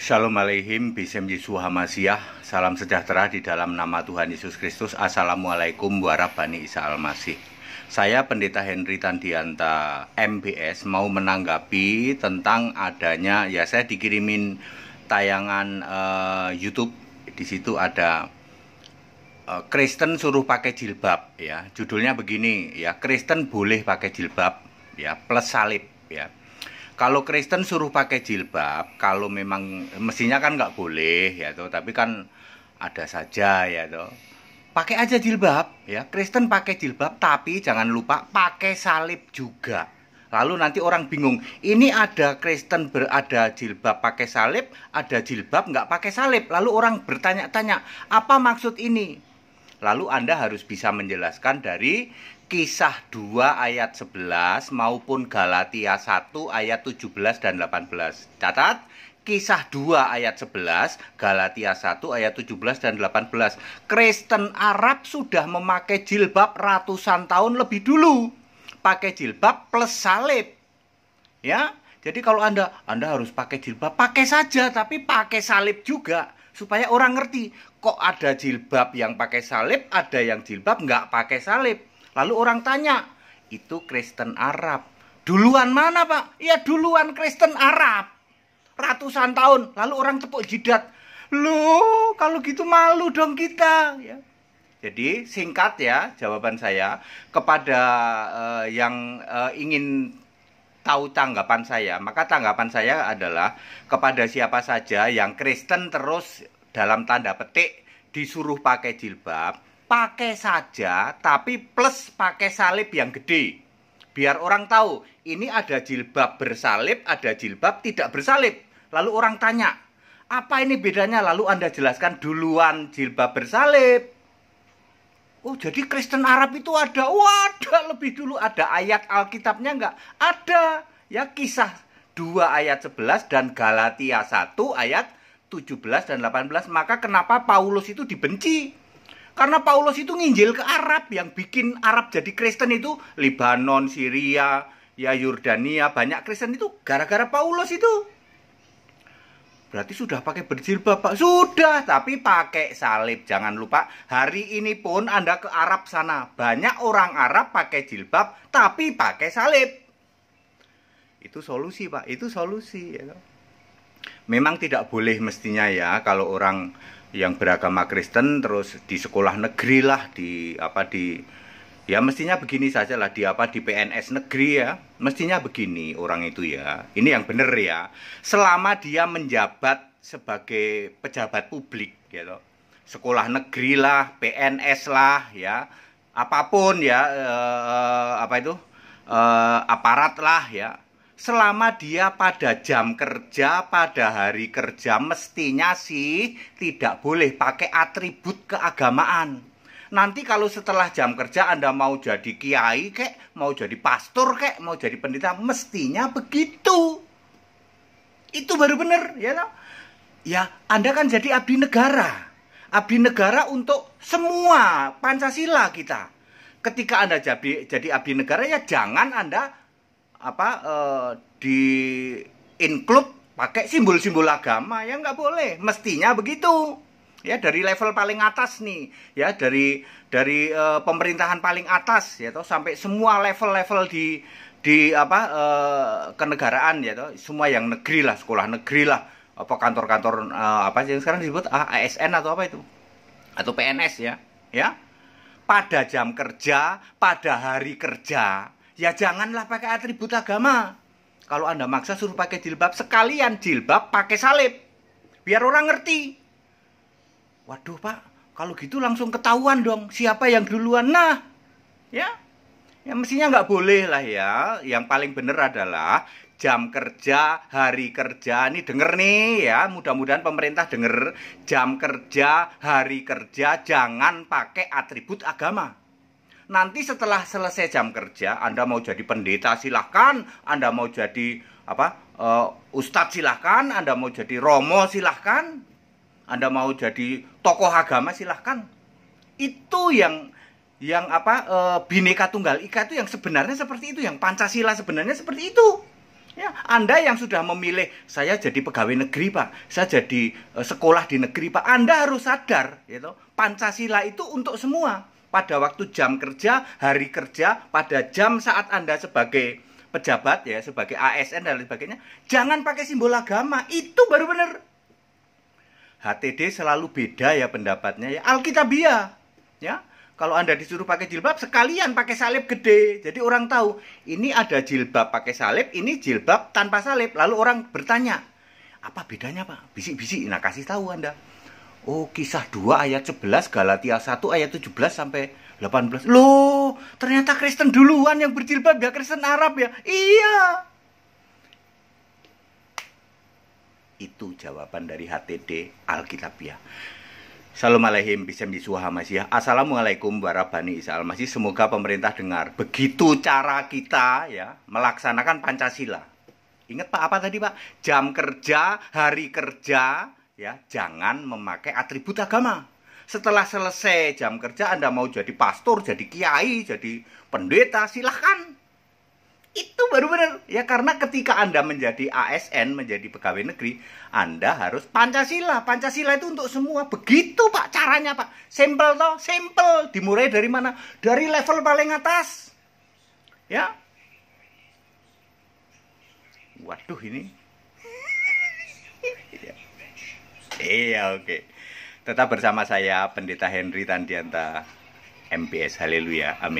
Shalom Aleihim, Bisem Yesus Hamasiah, salam sejahtera di dalam nama Tuhan Yesus Kristus, Assalamualaikum warahmatullahi Wabarakatuh. Saya Pendeta Henry Tandianta MBS mau menanggapi tentang adanya, ya saya dikirimin tayangan uh, YouTube, di situ ada uh, Kristen suruh pakai jilbab, ya judulnya begini, ya Kristen boleh pakai jilbab, ya plus salib, ya kalau Kristen suruh pakai jilbab kalau memang mestinya kan nggak boleh ya tuh. tapi kan ada saja ya tuh. pakai aja jilbab ya Kristen pakai jilbab tapi jangan lupa pakai salib juga lalu nanti orang bingung ini ada Kristen berada jilbab pakai salib ada jilbab nggak pakai salib lalu orang bertanya-tanya apa maksud ini Lalu Anda harus bisa menjelaskan dari kisah 2 ayat 11 maupun Galatia 1 ayat 17 dan 18. Catat, kisah 2 ayat 11, Galatia 1 ayat 17 dan 18. Kristen Arab sudah memakai jilbab ratusan tahun lebih dulu. Pakai jilbab plus salib. Ya, jadi kalau Anda Anda harus pakai jilbab, pakai saja tapi pakai salib juga supaya orang ngerti kok ada jilbab yang pakai salib, ada yang jilbab nggak pakai salib. Lalu orang tanya, itu Kristen Arab. Duluan mana pak? Ya duluan Kristen Arab. Ratusan tahun, lalu orang tepuk jidat. Loh, kalau gitu malu dong kita. Ya. Jadi singkat ya jawaban saya kepada uh, yang uh, ingin tahu tanggapan saya. Maka tanggapan saya adalah kepada siapa saja yang Kristen terus dalam tanda petik disuruh pakai jilbab, pakai saja tapi plus pakai salib yang gede. Biar orang tahu, ini ada jilbab bersalib, ada jilbab tidak bersalib. Lalu orang tanya, apa ini bedanya? Lalu Anda jelaskan duluan jilbab bersalib, Oh jadi Kristen Arab itu ada, wah ada lebih dulu ada ayat Alkitabnya enggak? Ada ya kisah 2 ayat 11 dan Galatia 1 ayat 17 dan 18 maka kenapa Paulus itu dibenci? Karena Paulus itu nginjil ke Arab yang bikin Arab jadi Kristen itu Libanon, Syria, ya Yordania banyak Kristen itu gara-gara Paulus itu. Berarti sudah pakai berjilbab, Pak. Sudah, tapi pakai salib. Jangan lupa, hari ini pun Anda ke Arab sana. Banyak orang Arab pakai jilbab, tapi pakai salib. Itu solusi, Pak. Itu solusi. Ya. Kan? Memang tidak boleh mestinya ya, kalau orang yang beragama Kristen terus di sekolah negeri lah, di apa di ya mestinya begini saja lah di apa di PNS negeri ya mestinya begini orang itu ya ini yang benar ya selama dia menjabat sebagai pejabat publik gitu sekolah negeri lah PNS lah ya apapun ya eh, apa itu eh, aparat lah ya selama dia pada jam kerja pada hari kerja mestinya sih tidak boleh pakai atribut keagamaan Nanti kalau setelah jam kerja Anda mau jadi kiai kek, mau jadi pastor kek, mau jadi pendeta, mestinya begitu. Itu baru benar, ya you know? Ya, Anda kan jadi abdi negara. Abdi negara untuk semua Pancasila kita. Ketika Anda jadi jadi abdi negara ya jangan Anda apa eh, di include pakai simbol-simbol agama ya nggak boleh mestinya begitu ya dari level paling atas nih ya dari dari e, pemerintahan paling atas ya toh sampai semua level-level di di apa e, kenegaraan ya toh semua yang negeri lah sekolah negeri lah apa kantor-kantor e, apa yang sekarang disebut ASN ah, atau apa itu atau PNS ya ya pada jam kerja pada hari kerja ya janganlah pakai atribut agama kalau anda maksa suruh pakai jilbab sekalian jilbab pakai salib biar orang ngerti waduh pak kalau gitu langsung ketahuan dong siapa yang duluan nah ya ya mestinya nggak boleh lah ya yang paling benar adalah jam kerja hari kerja ini denger nih ya mudah-mudahan pemerintah denger jam kerja hari kerja jangan pakai atribut agama nanti setelah selesai jam kerja Anda mau jadi pendeta silahkan Anda mau jadi apa uh, ustadz silahkan Anda mau jadi romo silahkan anda mau jadi tokoh agama silahkan. Itu yang yang apa e, eh, bineka tunggal ika itu yang sebenarnya seperti itu, yang Pancasila sebenarnya seperti itu. Ya, Anda yang sudah memilih saya jadi pegawai negeri, Pak. Saya jadi e, sekolah di negeri, Pak. Anda harus sadar, gitu. Pancasila itu untuk semua. Pada waktu jam kerja, hari kerja, pada jam saat Anda sebagai pejabat ya, sebagai ASN dan lain sebagainya, jangan pakai simbol agama. Itu baru benar. HTD selalu beda ya pendapatnya ya Alkitabia, ya kalau Anda disuruh pakai jilbab sekalian pakai salib gede. Jadi orang tahu, ini ada jilbab pakai salib, ini jilbab tanpa salib. Lalu orang bertanya, apa bedanya Pak? Bisik-bisik, nah kasih tahu Anda. Oh, kisah 2 ayat 11, Galatia 1 ayat 17 sampai 18. Loh, ternyata Kristen duluan yang berjilbab ya, Kristen Arab ya. Iya, Itu jawaban dari HTD Alkitabiah. Assalamualaikum Bismillahirrahmanirrahim. Assalamualaikum warahmatullahi wabarakatuh. Semoga pemerintah dengar. Begitu cara kita ya melaksanakan Pancasila. Ingat Pak apa tadi Pak? Jam kerja, hari kerja ya, jangan memakai atribut agama. Setelah selesai jam kerja Anda mau jadi pastor, jadi kiai, jadi pendeta, silahkan itu baru benar ya karena ketika Anda menjadi ASN menjadi pegawai negeri Anda harus Pancasila Pancasila itu untuk semua begitu Pak caranya Pak simple toh simple dimulai dari mana dari level paling atas ya waduh ini iya oke okay. tetap bersama saya Pendeta Henry Tandianta MPS Haleluya amin